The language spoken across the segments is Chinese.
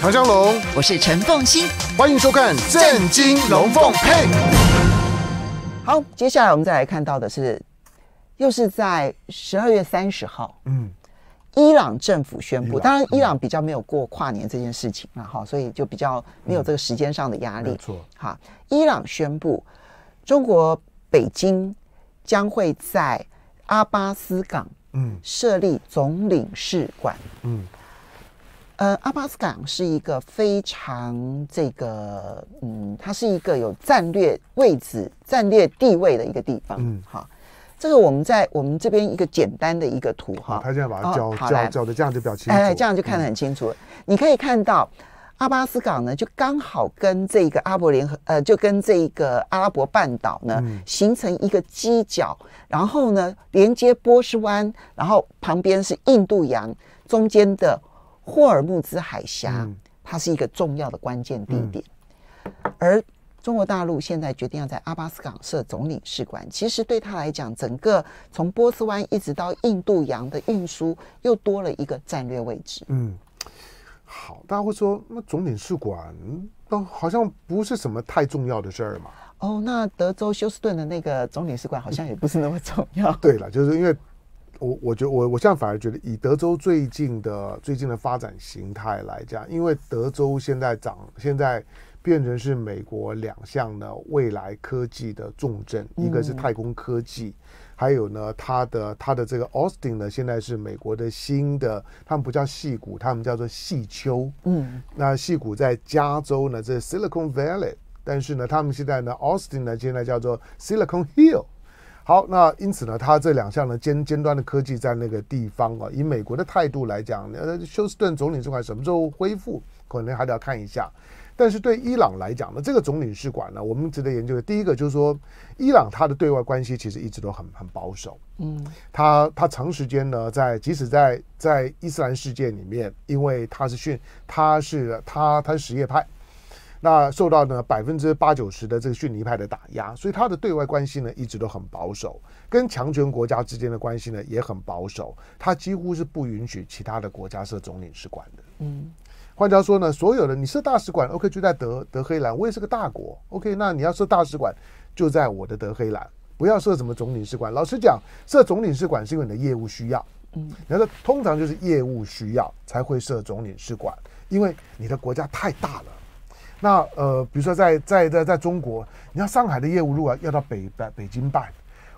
唐江龙，我是陈凤欣，欢迎收看《震金龙凤配》。好，接下来我们再来看到的是，又是在十二月三十号，嗯，伊朗政府宣布，当然伊朗比较没有过跨年这件事情了哈，所以就比较没有这个时间上的压力。没错，哈，伊朗宣布，中国北京将会在阿巴斯港，嗯，设立总领事馆，嗯。呃，阿巴斯港是一个非常这个，嗯，它是一个有战略位置、战略地位的一个地方。嗯，好，这个我们在我们这边一个简单的一个图哈。他现在把它交教教的这样就比较清楚，哎，这样就看得很清楚。你可以看到阿巴斯港呢，就刚好跟这个阿伯联合，呃，就跟这个阿拉伯半岛呢形成一个犄角，然后呢连接波斯湾，然后旁边是印度洋，中间的。霍尔木兹海峡，它是一个重要的关键地点，而中国大陆现在决定要在阿巴斯港设总领事馆，其实对他来讲，整个从波斯湾一直到印度洋的运输又多了一个战略位置。嗯，好，大家会说，那总领事馆都好像不是什么太重要的事儿嘛？哦，那德州休斯顿的那个总领事馆好像也不是那么重要。对了，就是因为。我我觉得我我现在反而觉得，以德州最近的最近的发展形态来讲，因为德州现在涨，现在变成是美国两项的未来科技的重镇，一个是太空科技，还有呢，它的它的这个 Austin 呢，现在是美国的新的，他们不叫细谷，他们叫做细丘。嗯，那细谷在加州呢，是 Silicon Valley，但是呢，他们现在呢，Austin 呢，现在叫做 Silicon Hill。好，那因此呢，它这两项呢，尖尖端的科技在那个地方啊，以美国的态度来讲，休斯顿总领事馆什么时候恢复，可能还得要看一下。但是对伊朗来讲呢，这个总领事馆呢，我们值得研究。的第一个就是说，伊朗它的对外关系其实一直都很很保守，嗯，它它长时间呢，在即使在在伊斯兰世界里面，因为他是逊，他是他他是什叶派。那受到呢百分之八九十的这个逊尼派的打压，所以他的对外关系呢一直都很保守，跟强权国家之间的关系呢也很保守。他几乎是不允许其他的国家设总领事馆的。嗯，换句话说呢，所有的你设大使馆，OK，就在德德黑兰。我也是个大国，OK，那你要设大使馆就在我的德黑兰，不要设什么总领事馆。老实讲，设总领事馆是因为你的业务需要。嗯，然后通常就是业务需要才会设总领事馆，因为你的国家太大了。那呃，比如说在在在在中国，你像上海的业务如果要到北北北京办，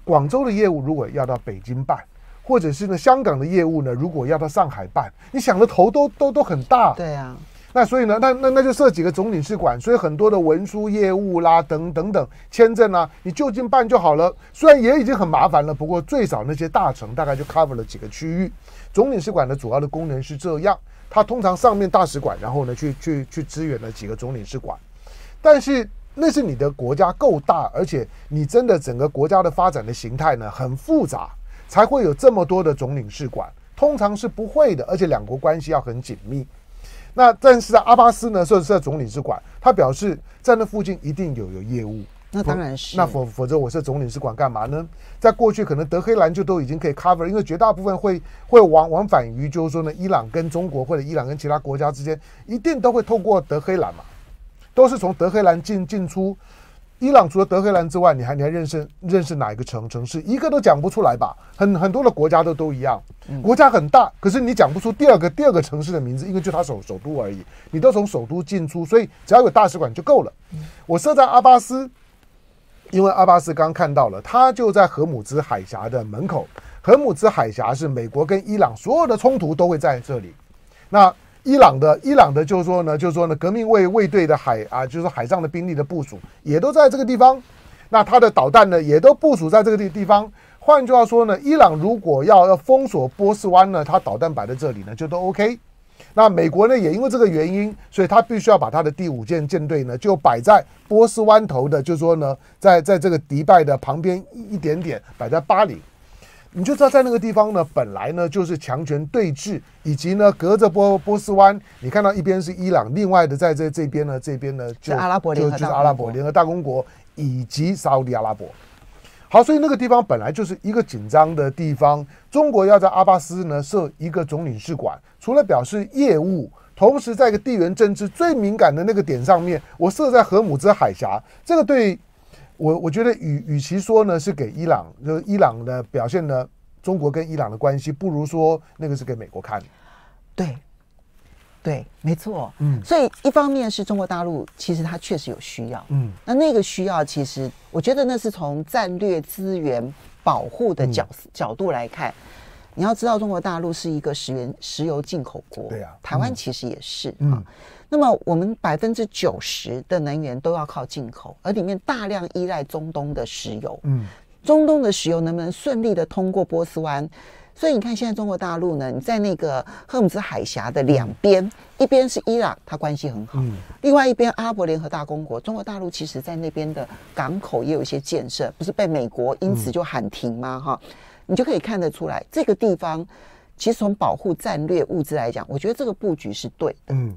广州的业务如果要到北京办，或者是呢香港的业务呢如果要到上海办，你想的头都都都很大。对啊。那所以呢，那那那就设几个总领事馆，所以很多的文书业务啦等等等，签证啊，你就近办就好了。虽然也已经很麻烦了，不过最少那些大城大概就 cover 了几个区域。总领事馆的主要的功能是这样。他通常上面大使馆，然后呢，去去去支援了几个总领事馆，但是那是你的国家够大，而且你真的整个国家的发展的形态呢很复杂，才会有这么多的总领事馆，通常是不会的，而且两国关系要很紧密。那但是阿巴斯呢，说是在总领事馆，他表示在那附近一定有有业务。那当然是，那否否则我设总领事馆干嘛呢？在过去，可能德黑兰就都已经可以 cover，因为绝大部分会会往往返于，就是说呢，伊朗跟中国或者伊朗跟其他国家之间，一定都会透过德黑兰嘛，都是从德黑兰进进出。伊朗除了德黑兰之外，你还你还认识认识哪一个城城市？一个都讲不出来吧？很很多的国家都都一样，国家很大，可是你讲不出第二个第二个城市的名字，因为就它首首都而已，你都从首都进出，所以只要有大使馆就够了。我设在阿巴斯。因为阿巴斯刚看到了，他就在荷姆兹海峡的门口。荷姆兹海峡是美国跟伊朗所有的冲突都会在这里。那伊朗的伊朗的，就是说呢，就是说呢，革命卫卫队的海啊，就是海上的兵力的部署也都在这个地方。那他的导弹呢，也都部署在这个地地方。换句话说呢，伊朗如果要要封锁波斯湾呢，他导弹摆在这里呢，就都 OK。那美国呢，也因为这个原因，所以他必须要把他的第五舰舰队呢，就摆在波斯湾头的，就是说呢，在在这个迪拜的旁边一点点，摆在巴黎。你就知道在那个地方呢，本来呢就是强权对峙，以及呢隔着波波斯湾，你看到一边是伊朗，另外的在这这边呢，这边呢就是阿拉伯联合，就是阿拉伯联合大公国以及沙地阿拉伯。好，所以那个地方本来就是一个紧张的地方。中国要在阿巴斯呢设一个总领事馆。除了表示业务，同时在一个地缘政治最敏感的那个点上面，我设在河姆兹海峡。这个对我，我觉得与与其说呢是给伊朗，就伊朗的表现呢，中国跟伊朗的关系，不如说那个是给美国看。对，对，没错。嗯，所以一方面是中国大陆，其实它确实有需要。嗯，那那个需要，其实我觉得那是从战略资源保护的角角度来看。你要知道，中国大陆是一个石油石油进口国。对啊，台湾其实也是啊。那么，我们百分之九十的能源都要靠进口，而里面大量依赖中东的石油。嗯，中东的石油能不能顺利的通过波斯湾？所以你看，现在中国大陆呢，你在那个赫姆兹海峡的两边，一边是伊朗，它关系很好；另外一边阿伯联合大公国，中国大陆其实在那边的港口也有一些建设，不是被美国因此就喊停吗？哈。你就可以看得出来，这个地方其实从保护战略物资来讲，我觉得这个布局是对的。嗯，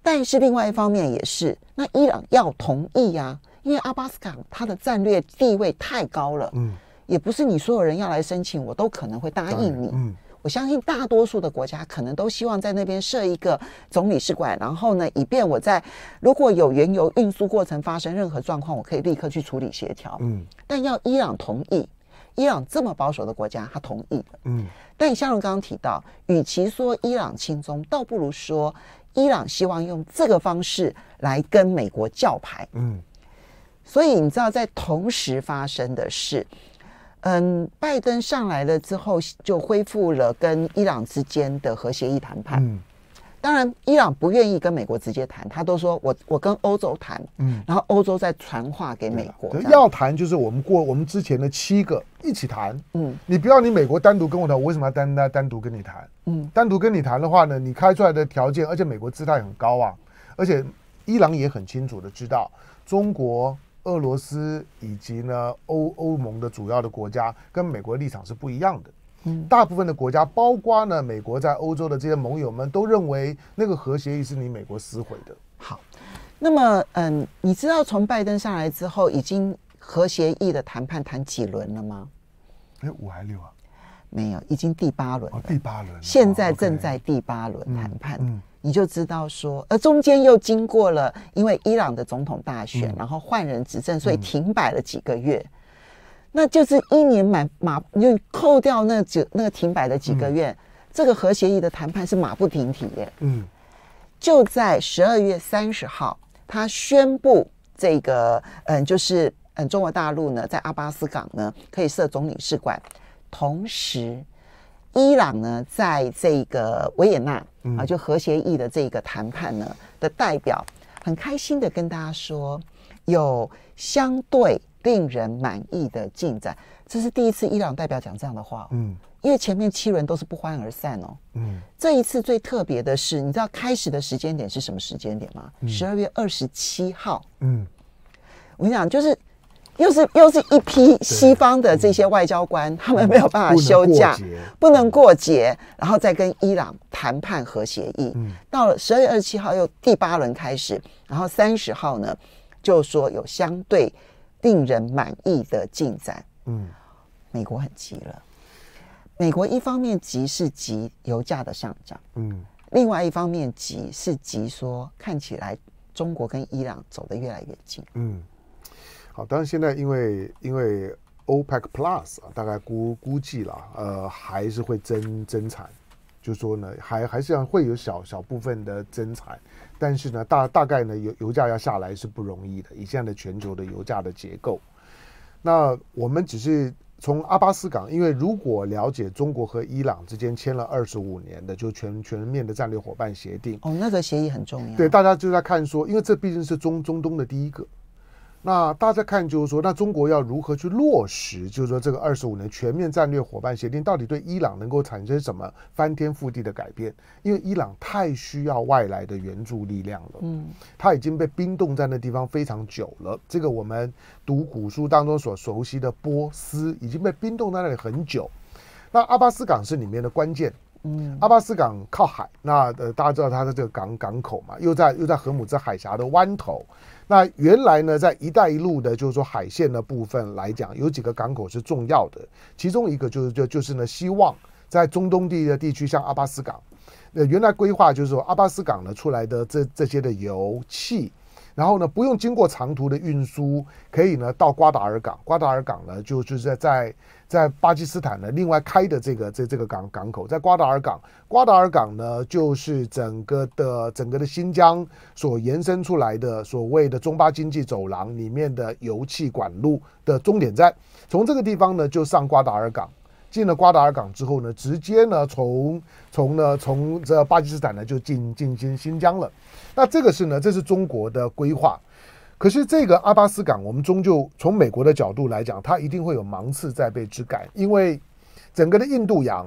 但是另外一方面也是，那伊朗要同意啊，因为阿巴斯港它的战略地位太高了。嗯，也不是你所有人要来申请，我都可能会答应你。嗯，我相信大多数的国家可能都希望在那边设一个总领事馆，然后呢，以便我在如果有原油运输过程发生任何状况，我可以立刻去处理协调。嗯，但要伊朗同意。伊朗这么保守的国家，他同意嗯，但像龙刚刚提到，与其说伊朗轻松，倒不如说伊朗希望用这个方式来跟美国叫牌。嗯，所以你知道，在同时发生的是，嗯，拜登上来了之后，就恢复了跟伊朗之间的核协议谈判。嗯。当然，伊朗不愿意跟美国直接谈，他都说我我跟欧洲谈，嗯，然后欧洲再传话给美国，要谈就是我们过我们之前的七个一起谈，嗯，你不要你美国单独跟我谈，我为什么要单单单独跟你谈？嗯，单独跟你谈的话呢，你开出来的条件，而且美国姿态很高啊，而且伊朗也很清楚的知道，中国、俄罗斯以及呢欧欧盟的主要的国家跟美国立场是不一样的。大部分的国家，包括呢美国在欧洲的这些盟友们都认为，那个核协议是你美国撕毁的。好，那么嗯，你知道从拜登上来之后，已经核协议的谈判谈几轮了吗？哎，五还六啊？没有，已经第八轮了。第八轮，现在正在第八轮谈判。嗯，你就知道说，而中间又经过了，因为伊朗的总统大选，然后换人执政，所以停摆了几个月。那就是一年满马，就扣掉那几那个停摆的几个月，这个核协议的谈判是马不停蹄耶。嗯，就在十二月三十号，他宣布这个，嗯，就是嗯，中国大陆呢，在阿巴斯港呢，可以设总领事馆，同时，伊朗呢，在这个维也纳啊，就核协议的这个谈判呢的代表，很开心的跟大家说，有相对。令人满意的进展，这是第一次伊朗代表讲这样的话。嗯，因为前面七轮都是不欢而散哦。嗯，这一次最特别的是，你知道开始的时间点是什么时间点吗？十二月二十七号。嗯，我跟你讲，就是又是又是一批西方的这些外交官，他们没有办法休假，不能过节，然后再跟伊朗谈判和协议。嗯，到了十二月二十七号，又第八轮开始，然后三十号呢，就说有相对。令人满意的进展，嗯，美国很急了。美国一方面急是急油价的上涨，嗯，另外一方面急是急说看起来中国跟伊朗走得越来越近，嗯，好，当然现在因为因为 OPEC Plus 啊，大概估估计了，呃，还是会增增产。就说呢，还还是要会有小小部分的增产，但是呢，大大概呢，油油价要下来是不容易的，以现在的全球的油价的结构。那我们只是从阿巴斯港，因为如果了解中国和伊朗之间签了二十五年的就全全面的战略伙伴协定，哦，那个协议很重要。对，大家就在看说，因为这毕竟是中中东的第一个。那大家看，就是说，那中国要如何去落实？就是说，这个二十五年全面战略伙伴协定到底对伊朗能够产生什么翻天覆地的改变？因为伊朗太需要外来的援助力量了，嗯，它已经被冰冻在那地方非常久了。这个我们读古书当中所熟悉的波斯已经被冰冻在那里很久，那阿巴斯港是里面的关键。嗯，阿巴斯港靠海，那呃，大家知道它的这个港港口嘛，又在又在荷姆兹海峡的湾头。那原来呢，在“一带一路”的就是说海线的部分来讲，有几个港口是重要的，其中一个就是就就是呢，希望在中东地的地区，像阿巴斯港，那原来规划就是说阿巴斯港呢出来的这这些的油气。然后呢，不用经过长途的运输，可以呢到瓜达尔港。瓜达尔港呢，就就是在在在巴基斯坦呢另外开的这个这这个港港口，在瓜达尔港。瓜达尔港呢，就是整个的整个的新疆所延伸出来的所谓的中巴经济走廊里面的油气管路的终点站。从这个地方呢，就上瓜达尔港。进了瓜达尔港之后呢，直接呢从从呢从这巴基斯坦呢就进进军新疆了。那这个是呢，这是中国的规划。可是这个阿巴斯港，我们终究从美国的角度来讲，它一定会有芒刺在背之感，因为整个的印度洋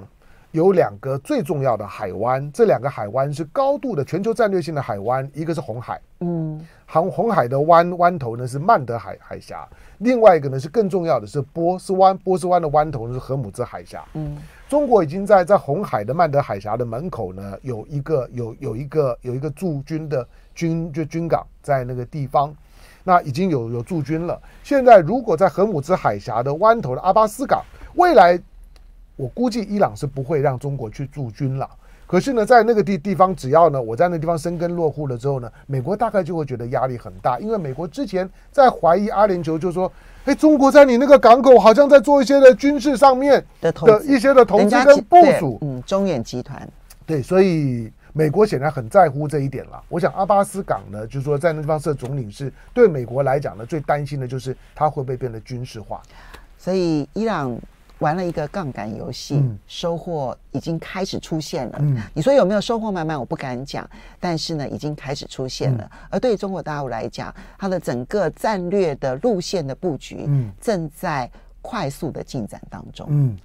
有两个最重要的海湾，这两个海湾是高度的全球战略性的海湾，一个是红海，嗯，航红海的湾湾头呢是曼德海海峡。另外一个呢是更重要的，是波斯湾波斯湾的湾头是荷姆兹海峡。嗯，中国已经在在红海的曼德海峡的门口呢有一个有有一个有一个驻军的军就军港在那个地方，那已经有有驻军了。现在如果在荷姆兹海峡的湾头的阿巴斯港，未来我估计伊朗是不会让中国去驻军了。可是呢，在那个地地方，只要呢，我在那地方生根落户了之后呢，美国大概就会觉得压力很大，因为美国之前在怀疑阿联酋，就说，哎，中国在你那个港口好像在做一些的军事上面的的一些的投资跟部署。嗯，中远集团。对，所以美国显然很在乎这一点了。我想，阿巴斯港呢，就是说在那地方设总领事，对美国来讲呢，最担心的就是它会不会变得军事化。所以，伊朗。玩了一个杠杆游戏，收获已经开始出现了。你说有没有收获满满？我不敢讲，但是呢，已经开始出现了。而对中国大陆来讲，它的整个战略的路线的布局，嗯，正在快速的进展当中，嗯。